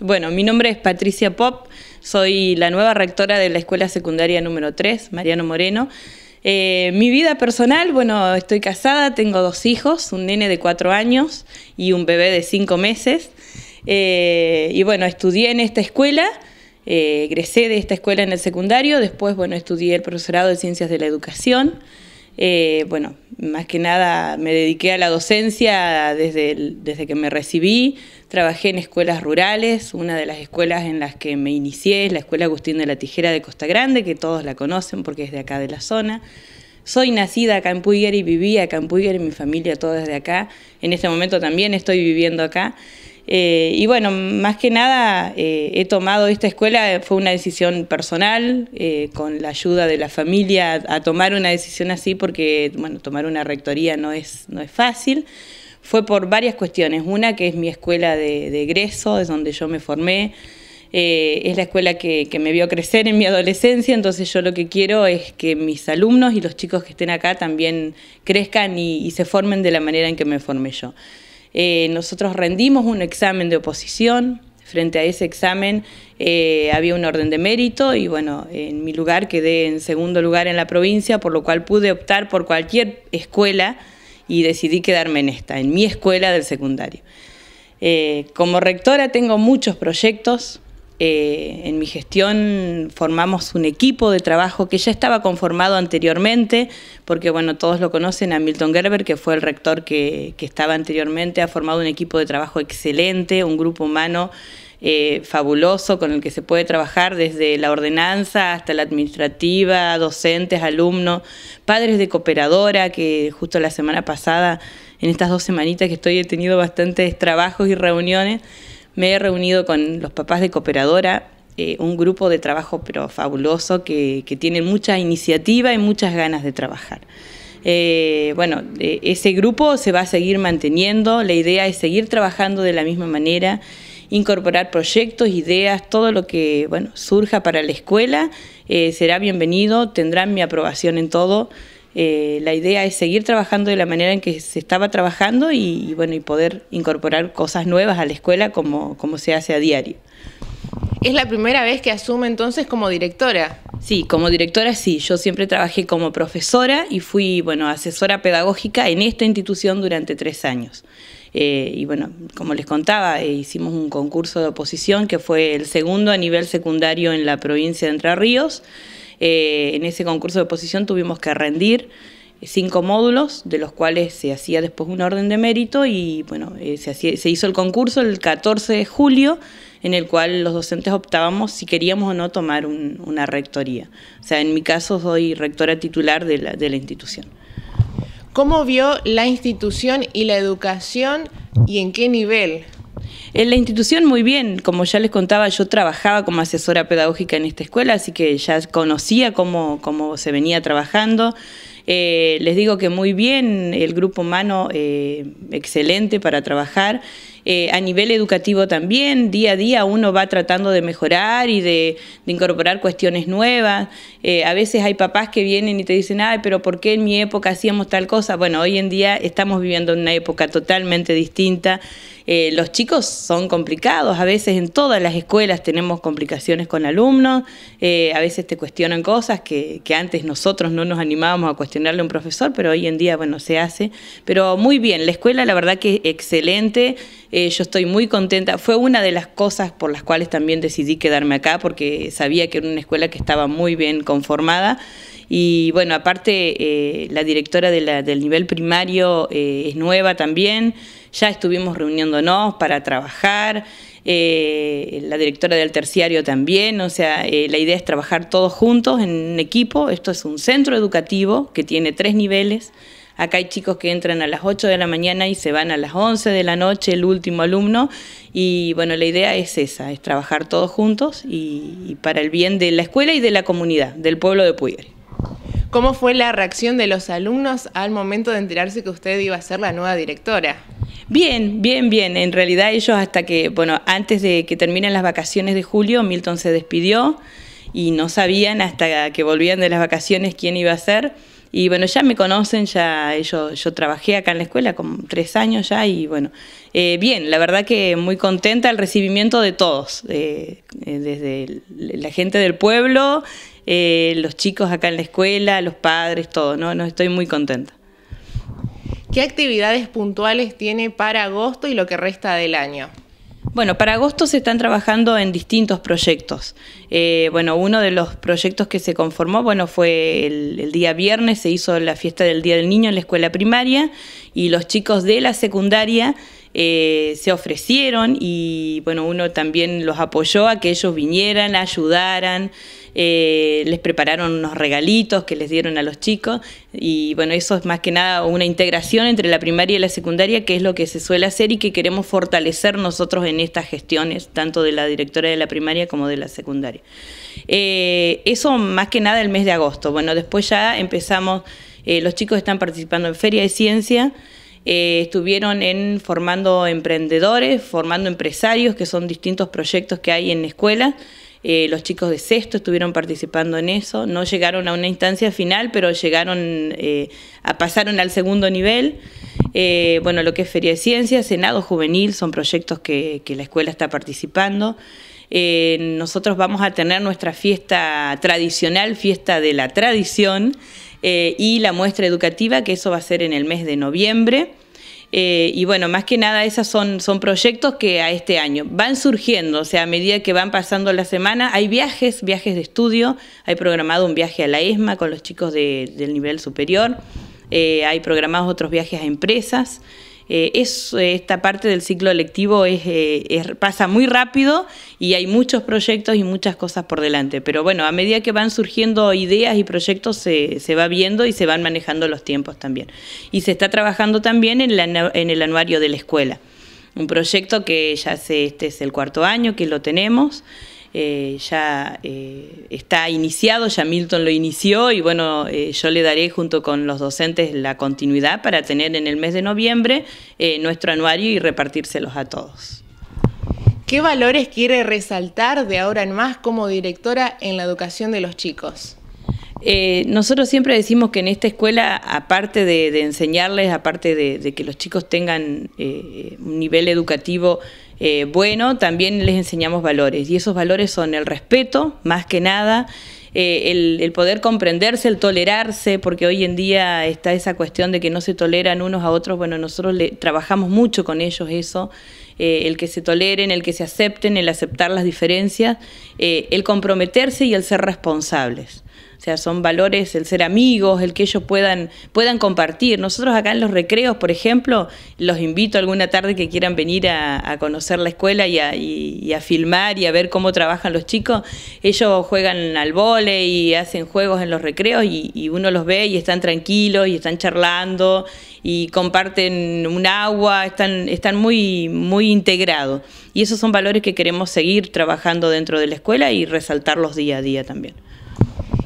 Bueno, mi nombre es Patricia Pop, soy la nueva rectora de la Escuela Secundaria número 3, Mariano Moreno. Eh, mi vida personal, bueno, estoy casada, tengo dos hijos, un nene de cuatro años y un bebé de cinco meses. Eh, y bueno, estudié en esta escuela, eh, egresé de esta escuela en el secundario, después, bueno, estudié el profesorado de Ciencias de la Educación. Eh, bueno, más que nada me dediqué a la docencia desde, desde que me recibí, trabajé en escuelas rurales, una de las escuelas en las que me inicié es la Escuela Agustín de la Tijera de Costa Grande, que todos la conocen porque es de acá de la zona. Soy nacida acá en Puiguer y viví acá en Puiguer y mi familia todo de acá. En este momento también estoy viviendo acá. Eh, y bueno, más que nada eh, he tomado esta escuela, fue una decisión personal, eh, con la ayuda de la familia, a, tomar una decisión así, porque bueno, tomar una rectoría no es, no es fácil. Fue por varias cuestiones. Una que es mi escuela de, egreso, es donde yo me formé. es la escuela que, me vio crecer en mi adolescencia, entonces yo lo que quiero es que mis alumnos y los chicos que estén acá también crezcan y se formen de la manera en que me formé yo. Eh, nosotros rendimos un examen de oposición. Frente a ese examen eh, había un orden de mérito y bueno, en mi lugar quedé en segundo lugar en la provincia, por lo cual pude optar por cualquier escuela y decidí quedarme en esta, en mi escuela del secundario. Eh, como rectora tengo muchos proyectos, eh, en mi gestión formamos un equipo de trabajo que ya estaba conformado anteriormente, porque bueno, todos lo conocen, a Milton Gerber, que fue el rector que, estaba anteriormente, ha formado un equipo de trabajo excelente, un grupo humano eh, fabuloso con el que se puede trabajar desde la ordenanza hasta la administrativa, docentes, alumnos, padres de cooperadora, que justo la semana pasada, en estas dos semanitas que estoy, he tenido bastantes trabajos y reuniones. Me he reunido con los papás de Cooperadora, eh, un grupo de trabajo pero fabuloso que, tiene mucha iniciativa y muchas ganas de trabajar. Eh, bueno, eh, ese grupo se va a seguir manteniendo, la idea es seguir trabajando de la misma manera, incorporar proyectos, ideas, todo lo que surja para la escuela será bienvenido, tendrán mi aprobación en todo. Eh, la idea es seguir trabajando de la manera en que se estaba trabajando y, bueno, y poder incorporar cosas nuevas a la escuela como, como se hace a diario. ¿Es la primera vez que asume entonces como directora? Sí, como directora sí. Yo siempre trabajé como profesora y fui, bueno, asesora pedagógica en esta institución durante tres años. Eh, y bueno, como les contaba, eh, hicimos un concurso de oposición que fue el segundo a nivel secundario en la provincia de Entre Ríos. Eh, en ese concurso de oposición tuvimos que rendir eh, cinco módulos, de los cuales se hacía después un orden de mérito y bueno, eh, se, hizo el concurso el 14 de julio, en el cual los docentes optábamos si queríamos o no tomar una rectoría. O sea, en mi caso soy rectora titular de la institución. ¿Cómo vio la institución y la educación y en qué nivel en la institución muy bien, como ya les contaba, yo trabajaba como asesora pedagógica en esta escuela, así que ya conocía cómo, se venía trabajando. Eh, les digo que muy bien, el grupo humano eh, excelente para trabajar. Eh, a nivel educativo también, día a día uno va tratando de mejorar y de, incorporar cuestiones nuevas. Eh, a veces hay papás que vienen y te dicen, ay, pero ¿por qué en mi época hacíamos tal cosa? Bueno, hoy en día estamos viviendo en una época totalmente distinta. Eh, los chicos son complicados, a veces en todas las escuelas tenemos complicaciones con alumnos, a veces te cuestionan cosas que, que, antes nosotros no nos animábamos a cuestionarle a un profesor, pero hoy en día, bueno, se hace. Pero muy bien, la escuela la verdad que es excelente, eh, yo estoy muy contenta. Fue una de las cosas por las cuales también decidí quedarme acá, porque sabía que era una escuela que estaba muy bien conformada. Y bueno, aparte, eh, la directora del nivel primario eh, es nueva también. Ya estuvimos reuniéndonos para trabajar. la directora del terciario también, o sea, la idea es trabajar todos juntos en equipo, esto es un centro educativo que tiene tres niveles, Acá hay chicos que entran a las 8 de la mañana y se van a las 11 de la noche, el último alumno. Y bueno, la idea es esa, es trabajar todos juntos y, para el bien de la escuela y de la comunidad, del pueblo de Puyere. ¿Cómo fue la reacción de los alumnos al momento de enterarse que usted iba a ser la nueva directora? Bien, bien, bien. En realidad ellos hasta que, bueno, antes de que terminen las vacaciones de julio, Milton se despidió y no sabían hasta que volvían de las vacaciones quién iba a ser. Y bueno, ya me conocen, ya yo, yo trabajé acá en la escuela como tres años ya y bueno, eh, bien, la verdad que muy contenta el recibimiento de todos, eh, eh, desde la gente del pueblo, los chicos acá en la escuela, los padres, todo, ¿no? no estoy muy contenta. ¿Qué actividades puntuales tiene para agosto y lo que resta del año? Bueno, para agosto se están trabajando en distintos proyectos. Eh, bueno, uno de los proyectos que se conformó, bueno, fue el, el, día viernes, se hizo la fiesta del Día del Niño en la escuela primaria y los chicos de la secundaria eh, se ofrecieron y bueno, uno también los apoyó a que ellos vinieran, ayudaran, eh, les prepararon unos regalitos que les dieron a los chicos y bueno, eso es más que nada una integración entre la primaria y la secundaria, que es lo que se suele hacer y que queremos fortalecer nosotros en estas gestiones, tanto de la directora de la primaria como de la secundaria. Eh, eso más que nada el mes de agosto. Bueno, después ya empezamos, los chicos están participando en Feria de Ciencia, eh, estuvieron en formando emprendedores, formando empresarios, que son distintos proyectos que hay en la escuela. Eh, los chicos de sexto estuvieron participando en eso, no llegaron a una instancia final, pero llegaron eh, a pasaron al segundo nivel. bueno, lo que es Feria de Ciencias, Senado Juvenil, son proyectos que, que la escuela está participando. nosotros vamos a tener nuestra fiesta tradicional, fiesta de la tradición, eh, y la muestra educativa, que eso va a ser en el mes de noviembre. Eh, y bueno, más que nada, esos son, proyectos que a este año van surgiendo, o sea, a medida que van pasando la semana, hay viajes, viajes de estudio, hay programado un viaje a la ESMA con los chicos del nivel superior, eh, hay programados otros viajes a empresas. Eh, es, eh, esta parte del ciclo electivo eh, pasa muy rápido y hay muchos proyectos y muchas cosas por delante. Pero bueno, a medida que van surgiendo ideas y proyectos se, va viendo y se van manejando los tiempos también. Y se está trabajando también en, el anuario de la escuela. Un proyecto que ya este es el cuarto año que lo tenemos eh, ya eh, está iniciado, ya Milton lo inició y bueno, eh, yo le daré junto con los docentes la continuidad para tener en el mes de noviembre nuestro anuario y repartírselos a todos. ¿Qué valores quiere resaltar de ahora en más como directora en la educación de los chicos? nosotros siempre decimos que en esta escuela, aparte de, enseñarles, aparte de, que los chicos tengan un nivel educativo eh, bueno, también les enseñamos valores. Y esos valores son el respeto, más que nada, eh, el, poder comprenderse, el tolerarse, porque hoy en día está esa cuestión de que no se toleran unos a otros. Bueno, nosotros trabajamos mucho con ellos eso, eh, el que se toleren, el que se acepten, el aceptar las diferencias, el comprometerse y el ser responsables sea, son valores el ser amigos, el que ellos puedan, puedan compartir. Nosotros acá en los recreos, por ejemplo, los invito alguna tarde que quieran venir a, conocer la escuela y a, filmar y a ver cómo trabajan los chicos. Ellos juegan al vole y hacen juegos en los recreos y, uno los ve y están tranquilos y están charlando y comparten un agua, están, están muy, muy integrados. Y esos son valores que queremos seguir trabajando dentro de la escuela y resaltarlos día a día también.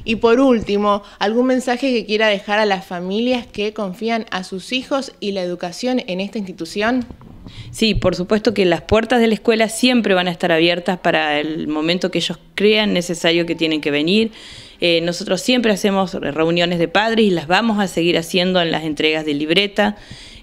Y por último, algún mensaje que quiera dejar a las familias que confían a sus hijos y la educación en esta institución. Sí, por supuesto que las puertas de la escuela siempre van a estar abiertas para el momento que ellos crean necesario que tienen que venir. Eh, nosotros siempre hacemos reuniones de padres y las vamos a seguir haciendo en las entregas de libreta.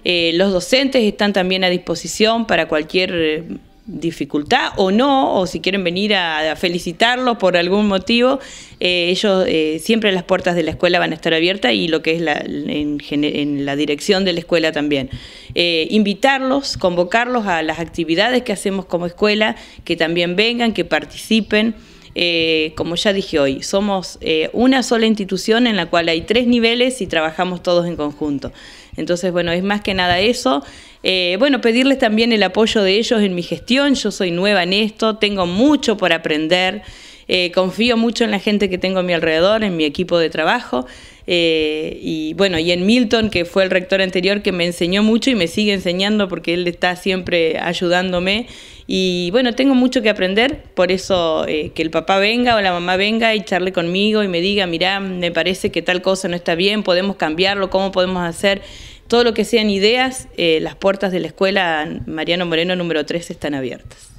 Eh, los docentes están también a disposición para cualquier eh, dificultad o no, o si quieren venir a, felicitarlo felicitarlos por algún motivo, eh, ellos eh, siempre las puertas de la escuela van a estar abiertas y lo que es la, en, la dirección de la escuela también. Eh, invitarlos, convocarlos a las actividades que hacemos como escuela, que también vengan, que participen. Eh, como ya dije hoy, somos eh, una sola institución en la cual hay tres niveles y trabajamos todos en conjunto. Entonces, bueno, es más que nada eso. Eh, bueno, pedirles también el apoyo de ellos en mi gestión. Yo soy nueva en esto, tengo mucho por aprender. confío mucho en la gente que tengo a mi alrededor, en mi equipo de trabajo. Eh, y bueno, y en Milton, que fue el rector anterior, que me enseñó mucho y me sigue enseñando porque él está siempre ayudándome. Y bueno, tengo mucho que aprender, por eso eh, que el papá venga o la mamá venga y charle conmigo y me diga, mirá, me parece que tal cosa no está bien, podemos cambiarlo, cómo podemos hacer. Todo lo que sean ideas, eh, las puertas de la escuela Mariano Moreno número 3 están abiertas.